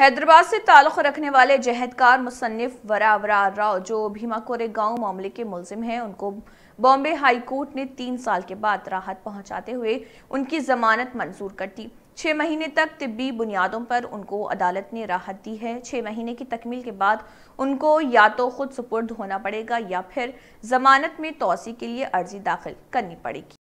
हैदराबाद से ताल्लुक़ रखने वाले जहदकार मुसनफ़ वरावरा राव जो भीमा कोरे गांव मामले के मुलजिम हैं उनको बॉम्बे हाई कोर्ट ने तीन साल के बाद राहत पहुंचाते हुए उनकी ज़मानत मंजूर कर दी छः महीने तक तिब्बी बुनियादों पर उनको अदालत ने राहत दी है छः महीने की तकमील के बाद उनको या तो खुद सुपुर्द होना पड़ेगा या फिर ज़मानत में तोसी के लिए अर्जी दाखिल करनी पड़ेगी